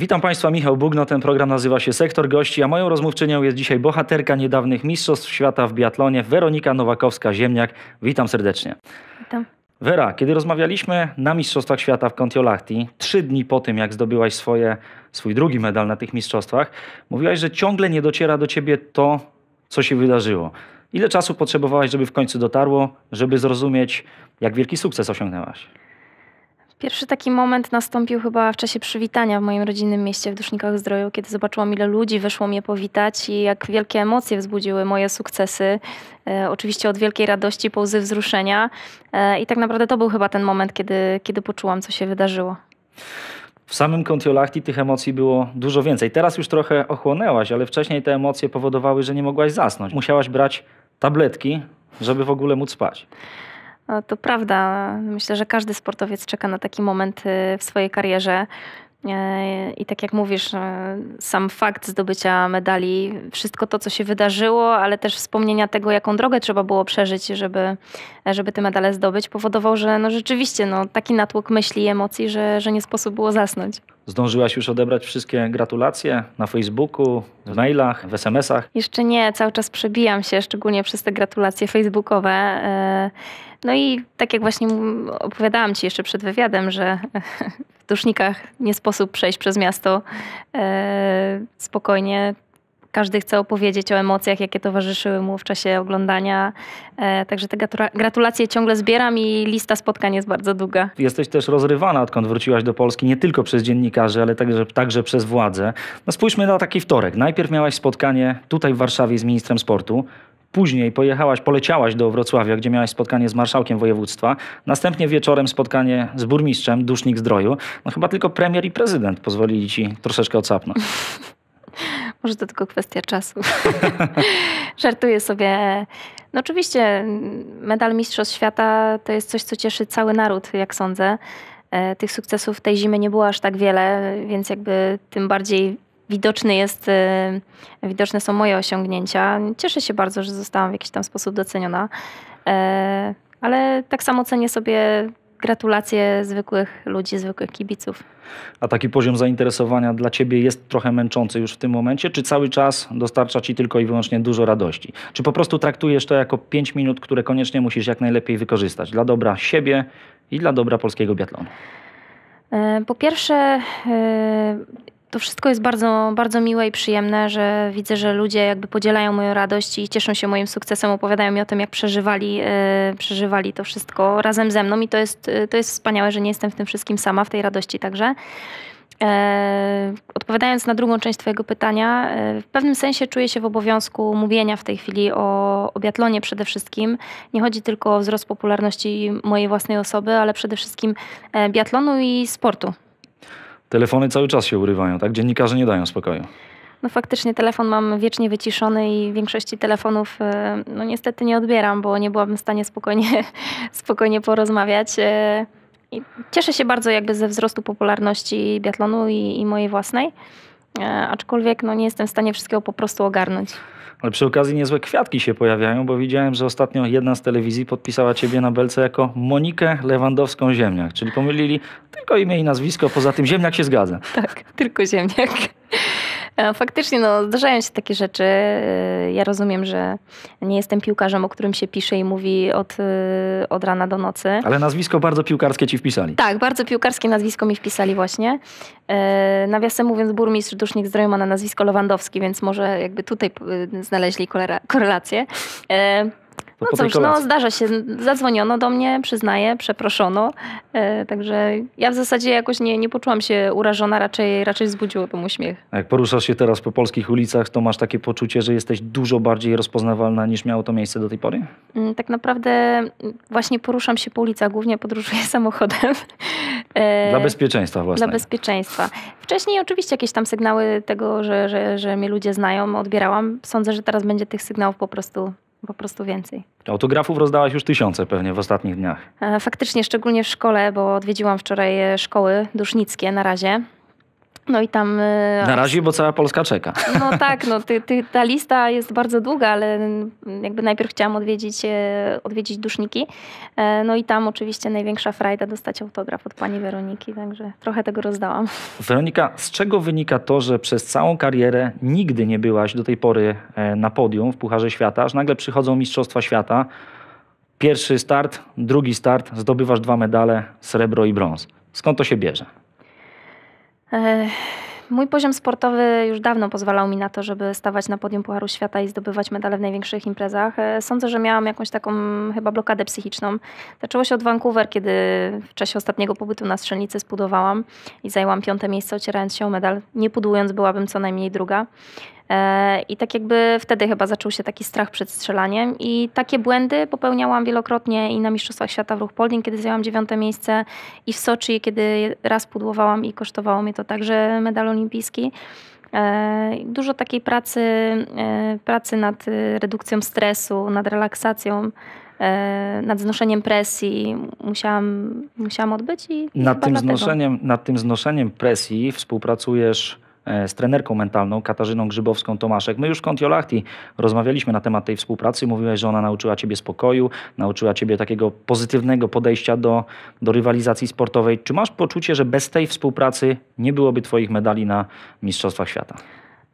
Witam Państwa, Michał Bugno. Ten program nazywa się Sektor Gości, a moją rozmówczynią jest dzisiaj bohaterka niedawnych Mistrzostw Świata w biatlonie, Weronika Nowakowska-Ziemniak. Witam serdecznie. Witam. Wera, kiedy rozmawialiśmy na Mistrzostwach Świata w Kontiolahti, trzy dni po tym, jak zdobyłaś swoje, swój drugi medal na tych mistrzostwach, mówiłaś, że ciągle nie dociera do ciebie to, co się wydarzyło. Ile czasu potrzebowałaś, żeby w końcu dotarło, żeby zrozumieć, jak wielki sukces osiągnęłaś? Pierwszy taki moment nastąpił chyba w czasie przywitania w moim rodzinnym mieście w Dusznikach Zdroju, kiedy zobaczyłam ile ludzi wyszło mnie powitać i jak wielkie emocje wzbudziły moje sukcesy. E, oczywiście od wielkiej radości po łzy wzruszenia e, i tak naprawdę to był chyba ten moment, kiedy, kiedy poczułam co się wydarzyło. W samym Kontiolahti tych emocji było dużo więcej. Teraz już trochę ochłonęłaś, ale wcześniej te emocje powodowały, że nie mogłaś zasnąć. Musiałaś brać tabletki, żeby w ogóle móc spać to prawda. Myślę, że każdy sportowiec czeka na taki moment y, w swojej karierze. E, I tak jak mówisz, e, sam fakt zdobycia medali, wszystko to, co się wydarzyło, ale też wspomnienia tego, jaką drogę trzeba było przeżyć, żeby, żeby te medale zdobyć, powodował, że no rzeczywiście no, taki natłok myśli i emocji, że, że nie sposób było zasnąć. Zdążyłaś już odebrać wszystkie gratulacje na Facebooku, w mailach, w SMS-ach? Jeszcze nie, cały czas przebijam się, szczególnie przez te gratulacje facebookowe. E, no i tak jak właśnie opowiadałam Ci jeszcze przed wywiadem, że dusznikach nie sposób przejść przez miasto e, spokojnie. Każdy chce opowiedzieć o emocjach, jakie towarzyszyły mu w czasie oglądania. E, także te gratulacje ciągle zbieram i lista spotkań jest bardzo długa. Jesteś też rozrywana, odkąd wróciłaś do Polski, nie tylko przez dziennikarzy, ale także, także przez władze No spójrzmy na taki wtorek. Najpierw miałaś spotkanie tutaj w Warszawie z ministrem sportu. Później pojechałaś, poleciałaś do Wrocławia, gdzie miałaś spotkanie z marszałkiem województwa. Następnie wieczorem spotkanie z burmistrzem, dusznik zdroju. No chyba tylko premier i prezydent pozwolili ci troszeczkę odsapnąć. Może to tylko kwestia czasu. Żartuję sobie. No oczywiście medal Mistrzostw Świata to jest coś, co cieszy cały naród, jak sądzę. E, tych sukcesów tej zimy nie było aż tak wiele, więc jakby tym bardziej widoczny jest, y, widoczne są moje osiągnięcia. Cieszę się bardzo, że zostałam w jakiś tam sposób doceniona, e, ale tak samo cenię sobie gratulacje zwykłych ludzi, zwykłych kibiców. A taki poziom zainteresowania dla ciebie jest trochę męczący już w tym momencie? Czy cały czas dostarcza ci tylko i wyłącznie dużo radości? Czy po prostu traktujesz to jako pięć minut, które koniecznie musisz jak najlepiej wykorzystać dla dobra siebie i dla dobra polskiego biatlonu? E, po pierwsze, e, to wszystko jest bardzo, bardzo miłe i przyjemne, że widzę, że ludzie jakby podzielają moją radość i cieszą się moim sukcesem, opowiadają mi o tym, jak przeżywali, yy, przeżywali to wszystko razem ze mną i to jest, yy, to jest wspaniałe, że nie jestem w tym wszystkim sama, w tej radości także. E, odpowiadając na drugą część Twojego pytania, e, w pewnym sensie czuję się w obowiązku mówienia w tej chwili o, o biatlonie przede wszystkim. Nie chodzi tylko o wzrost popularności mojej własnej osoby, ale przede wszystkim e, biatlonu i sportu telefony cały czas się urywają, tak? Dziennikarze nie dają spokoju. No faktycznie telefon mam wiecznie wyciszony i większości telefonów e, no niestety nie odbieram, bo nie byłabym w stanie spokojnie, spokojnie porozmawiać. E, I cieszę się bardzo jakby ze wzrostu popularności biatlonu i, i mojej własnej. E, aczkolwiek no, nie jestem w stanie wszystkiego po prostu ogarnąć. Ale przy okazji niezłe kwiatki się pojawiają, bo widziałem, że ostatnio jedna z telewizji podpisała ciebie na belce jako Monikę Lewandowską Ziemniak, czyli pomylili tylko imię i nazwisko, poza tym Ziemniak się zgadza. Tak, tylko Ziemniak. E, faktycznie, no, zdarzają się takie rzeczy. E, ja rozumiem, że nie jestem piłkarzem, o którym się pisze i mówi od, e, od rana do nocy. Ale nazwisko bardzo piłkarskie ci wpisali. Tak, bardzo piłkarskie nazwisko mi wpisali właśnie. Nawiasem mówiąc, burmistrz Dusznik Zdrowia ma na nazwisko Lewandowski, więc może jakby tutaj znaleźli korelację. No, no cóż, no zdarza się. Zadzwoniono do mnie, przyznaję, przeproszono. E, także ja w zasadzie jakoś nie, nie poczułam się urażona, raczej, raczej wzbudziło to uśmiech. jak poruszasz się teraz po polskich ulicach, to masz takie poczucie, że jesteś dużo bardziej rozpoznawalna niż miało to miejsce do tej pory? Mm, tak naprawdę mm, właśnie poruszam się po ulicach, głównie podróżuję samochodem. E, dla bezpieczeństwa właśnie. Dla bezpieczeństwa. Wcześniej oczywiście jakieś tam sygnały tego, że, że, że mnie ludzie znają, odbierałam. Sądzę, że teraz będzie tych sygnałów po prostu po prostu więcej. Autografów rozdałaś już tysiące pewnie w ostatnich dniach. E, faktycznie, szczególnie w szkole, bo odwiedziłam wczoraj e, szkoły dusznickie na razie. No i tam... E, na razie, bo cała Polska czeka. No tak, no, ty, ty, ta lista jest bardzo długa, ale jakby najpierw chciałam odwiedzić, e, odwiedzić Duszniki. E, no i tam oczywiście największa frajda dostać autograf od pani Weroniki, także trochę tego rozdałam. Weronika, z czego wynika to, że przez całą karierę nigdy nie byłaś do tej pory na podium w Pucharze Świata, aż nagle przychodzą Mistrzostwa Świata, pierwszy start, drugi start, zdobywasz dwa medale, srebro i brąz. Skąd to się bierze? Mój poziom sportowy już dawno pozwalał mi na to, żeby stawać na podium Pucharu Świata i zdobywać medale w największych imprezach. Sądzę, że miałam jakąś taką chyba blokadę psychiczną. Zaczęło się od Vancouver, kiedy w czasie ostatniego pobytu na strzelnicy spudowałam i zajęłam piąte miejsce, ocierając się o medal. Nie podując, byłabym co najmniej druga. E, I tak jakby wtedy chyba zaczął się taki strach przed strzelaniem i takie błędy popełniałam wielokrotnie i na Mistrzostwach Świata w Ruch Polding, kiedy zajęłam dziewiąte miejsce i w Soczi, kiedy raz pudłowałam i kosztowało mnie to także medal olimpijski. E, dużo takiej pracy, e, pracy nad redukcją stresu, nad relaksacją nad znoszeniem presji musiałam, musiałam odbyć. I nad, tym znoszeniem, nad tym znoszeniem presji współpracujesz E, z trenerką mentalną Katarzyną Grzybowską-Tomaszek. My już w Kontiolahti rozmawialiśmy na temat tej współpracy. Mówiłeś, że ona nauczyła Ciebie spokoju, nauczyła Ciebie takiego pozytywnego podejścia do, do rywalizacji sportowej. Czy masz poczucie, że bez tej współpracy nie byłoby Twoich medali na Mistrzostwach Świata?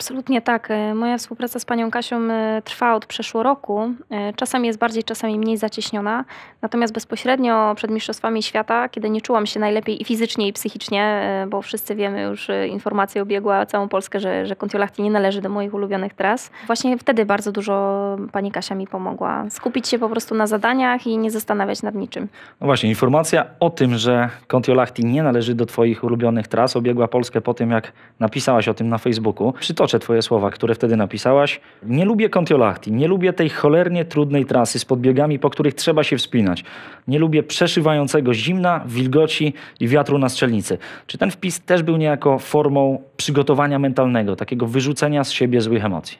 Absolutnie tak. E, moja współpraca z panią Kasią e, trwa od przeszło roku. E, czasami jest bardziej, czasami mniej zacieśniona. Natomiast bezpośrednio przed Mistrzostwami Świata, kiedy nie czułam się najlepiej i fizycznie, i psychicznie, bo wszyscy wiemy już, informacja obiegła całą Polskę, że, że nie należy do moich ulubionych tras. Właśnie wtedy bardzo dużo pani Kasia mi pomogła. Skupić się po prostu na zadaniach i nie zastanawiać nad niczym. No właśnie, informacja o tym, że kontiolachty nie należy do twoich ulubionych tras, obiegła Polskę po tym, jak napisałaś o tym na Facebooku. Przytoczę przytoczę twoje słowa, które wtedy napisałaś. Nie lubię Kontiolahti, nie lubię tej cholernie trudnej trasy z podbiegami, po których trzeba się wspinać. Nie lubię przeszywającego zimna, wilgoci i wiatru na strzelnicy. Czy ten wpis też był niejako formą przygotowania mentalnego, takiego wyrzucenia z siebie złych emocji?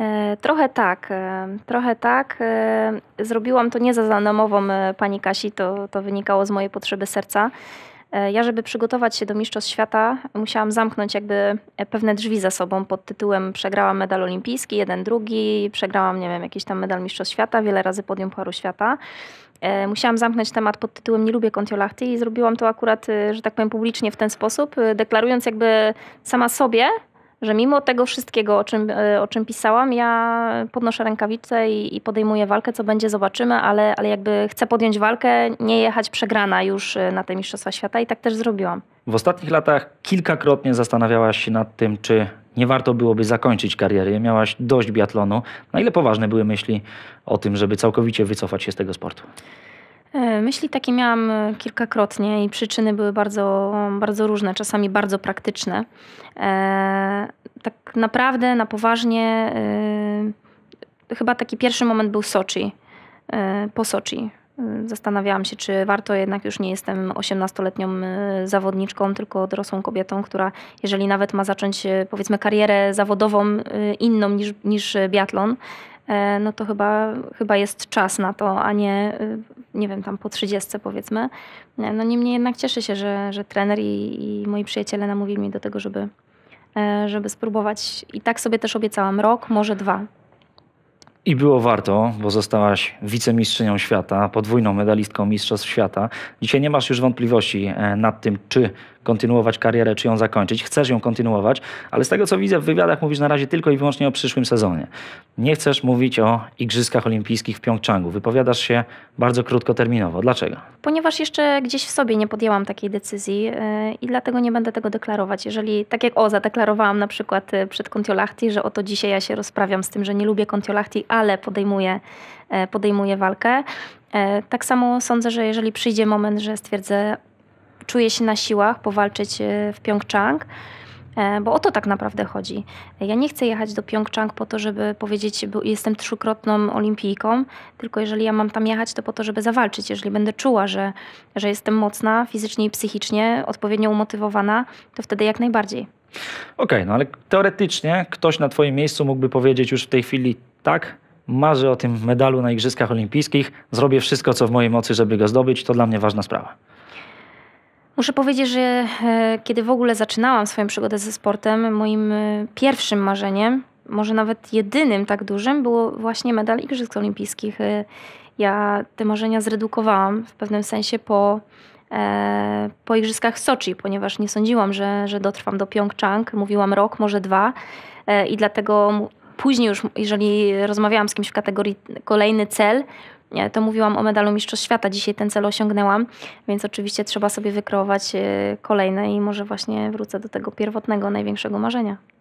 E, trochę tak, e, trochę tak. E, zrobiłam to nie za zanomową pani Kasi, to, to wynikało z mojej potrzeby serca. E, ja, żeby przygotować się do Mistrzostw Świata, musiałam zamknąć jakby e, pewne drzwi za sobą pod tytułem przegrałam medal olimpijski, jeden, drugi, przegrałam, nie wiem, jakiś tam medal Mistrzostw Świata, wiele razy podium Pucharu Świata. E, musiałam zamknąć temat pod tytułem Nie lubię kontiolachty i zrobiłam to akurat, że tak powiem, publicznie w ten sposób, deklarując jakby sama sobie, że mimo tego wszystkiego, o czym, e, o czym pisałam, ja podnoszę rękawice i, i podejmuję walkę, co będzie, zobaczymy, ale, ale jakby chcę podjąć walkę, nie jechać przegrana już e, na te Mistrzostwa Świata i tak też zrobiłam. W ostatnich latach kilkakrotnie zastanawiałaś się nad tym, czy nie warto byłoby zakończyć kariery. Miałaś dość biatlonu. Na ile poważne były myśli o tym, żeby całkowicie wycofać się z tego sportu? E, myśli takie miałam e, kilkakrotnie i przyczyny były bardzo, bardzo różne, czasami bardzo praktyczne. E, tak naprawdę, na poważnie, chyba taki pierwszy moment był Soczi, po Soczi. Zastanawiałam się, czy warto jednak już nie jestem 18-letnią zawodniczką, tylko dorosłą kobietą, która jeżeli nawet ma zacząć powiedzmy karierę zawodową inną niż, niż biatlon, E, no to chyba, chyba jest czas na to, a nie, y, nie wiem, tam po 30 powiedzmy. E, no niemniej jednak cieszę się, że, że trener i, i moi przyjaciele namówili mnie do tego, żeby, e, żeby spróbować. I tak sobie też obiecałam rok, może dwa. I było warto, bo zostałaś wicemistrzynią świata, podwójną medalistką Mistrzostw Świata. Dzisiaj nie masz już wątpliwości nad tym, czy kontynuować karierę, czy ją zakończyć. Chcesz ją kontynuować, ale z tego co widzę w wywiadach mówisz na razie tylko i wyłącznie o przyszłym sezonie. Nie chcesz mówić o Igrzyskach Olimpijskich w Pjongczangu. Wypowiadasz się bardzo krótkoterminowo. Dlaczego? Ponieważ jeszcze gdzieś w sobie nie podjęłam takiej decyzji y, i dlatego nie będę tego deklarować. Jeżeli, tak jak o, zadeklarowałam na przykład y, przed Kontiolahti, że oto dzisiaj ja się rozprawiam z tym, że nie lubię Kontiolahti, ale podejmuję, y, podejmuję walkę. Tak samo sądzę, że jeżeli przyjdzie moment, że stwierdzę, czuje się na siłach powalczyć e, w Pjongczang. E, bo o to tak naprawdę chodzi. Ja nie chcę jechać do Pjongczang po to, żeby powiedzieć, bo jestem trzykrotną olimpijką, tylko jeżeli ja mam tam jechać, to po to, żeby zawalczyć. Jeżeli będę czuła, że, że jestem mocna fizycznie i psychicznie, odpowiednio umotywowana, to wtedy jak najbardziej. Okej, okay, no ale teoretycznie ktoś na Twoim miejscu mógłby powiedzieć już w tej chwili tak, marzę o tym medalu na Igrzyskach Olimpijskich, zrobię wszystko, co w mojej mocy, żeby go zdobyć, to dla mnie ważna sprawa. Muszę powiedzieć, że e, kiedy w ogóle zaczynałam swoją przygodę ze sportem, moim e, pierwszym marzeniem, może nawet jedynym tak dużym, było właśnie medal Igrzysk Olimpijskich. E, ja te marzenia zredukowałam w pewnym sensie po, po Igrzyskach w Soczi, ponieważ nie sądziłam, że, że dotrwam do Pjongczang. Mówiłam rok, może dwa i dlatego później już, jeżeli rozmawiałam z kimś w kategorii kolejny cel, to mówiłam o medalu Mistrzostw Świata. Dzisiaj ten cel osiągnęłam, więc oczywiście trzeba sobie wykreować e, kolejne i może właśnie wrócę do tego pierwotnego, największego marzenia.